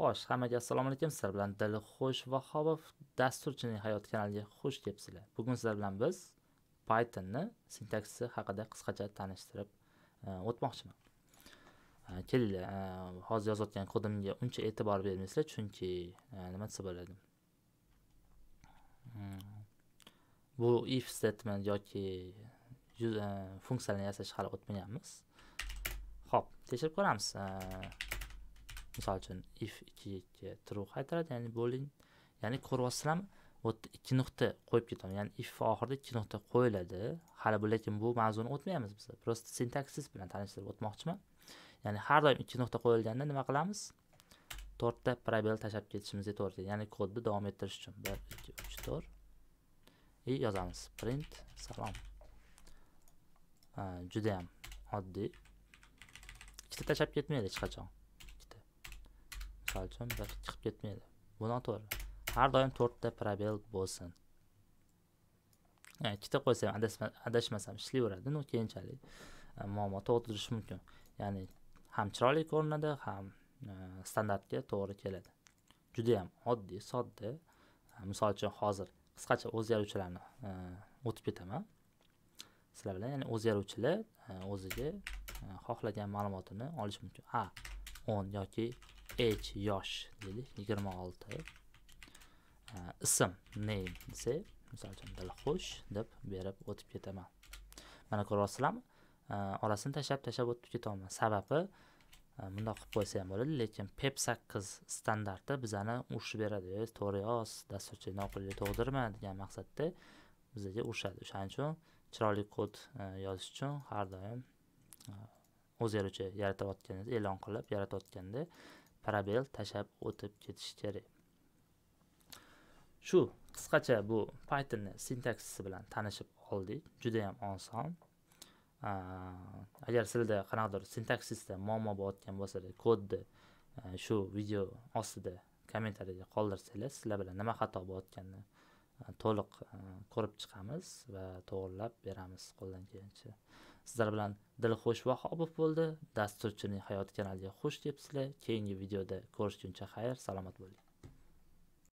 xo'sh hammaga assalomu alaykum sizlar bilan dilxush vahobov dasturchining hayot kanaliga xush kelibsizlar bugun sizlar bilan biz pythonni sintaksisi haqida qisqacha tanishtirib e, o'tmoqchiman e, kelinglar e, hozir yozayotgan kodimga uncha e'tibor bermaysizlar chunki nima desa bo'ladi hmm. bu if statement yoki funksiyalarni yasash hali o'tmaganmiz ho'p tekshirib ko'ramiz misol uchun if ikki ikki true qaytaradi ya'ni bo'ling ya'ni ko'ryapsizlarmi bu yerda ikki nuqta qo'yib ketaman ya'ni if oxirida ikki nuqta qo'yiladi hali bu lekin bu mavzuni o'tmaymiz biz просто sintaksis bilan tanishtirib o'tmoqchiman ya'ni har doim ikki nuqta qo'yilganda nima qilamiz to'rtta probel tashlab ketishimizga to'g'ri keladi ya'ni kodni davom ettirish uchun bir ikki uch to'rt и yozamiz print salom judayam oddiy ikkita tashlab ketmaydi hech qachon misol uchun bir chiqib ketmaydi bu noto'g'ri har doim to'rtta probel bo'lsin ikkita qo'ysa ham adashmasam ishlayveradi ну keyinchalik e, muammo tug'dirishi mumkin ya'ni ham chiroyli ko'rinadi ham e, standartga to'g'ri keladi judayam oddiy sodda e, misol uchun hozir qisqacha o'zgaruvchilarni o'tib ketaman sizlar bilan ya'ni o'zgaruvchilar o'ziga xohlagan ma'lumotini olish mumkin a o'n yoki age yosh deylik yigirma olti ism name desak misol uchun dilxush deb berib o'tib ketaman mana ko'ryapsizlarmi orasini tashlab tashlab o'tib ketyapman sababi e, bundoq qilib qo'ysa ham bo'ladi lekin pep sakkiz standarti bizani urishib beradi to'g'ri yoz dasturchi noqulay tug'dirma degan maqsadda bizaga urishadi o'shaning uchun chiroyli kod e, yozish uchun har doim e, o'zgaruvchi yaratish yaratayotganingiz e'lon qilib yaratayotganda parabel tashab o'tib ketish kerak shu qisqacha bu pythonni sintaksisi bilan tanishib oldik juda yam oson agar sizda qanaqadir sintaksisda muammo bo'layotgan bo'lsa kodni shu video ostida kommentariyada qoldirsanglar sizlar bilan nima xato bo'layotganini to'liq ko'rib chiqamiz va to'g'irlab beramiz qo'ldan kelgancha sizlar bilan dilxush vahobov bo'ldi dasturchining hayoti kanaliga xush debsizlar keyingi videoda ko'rishguncha xayr salomat bo'ling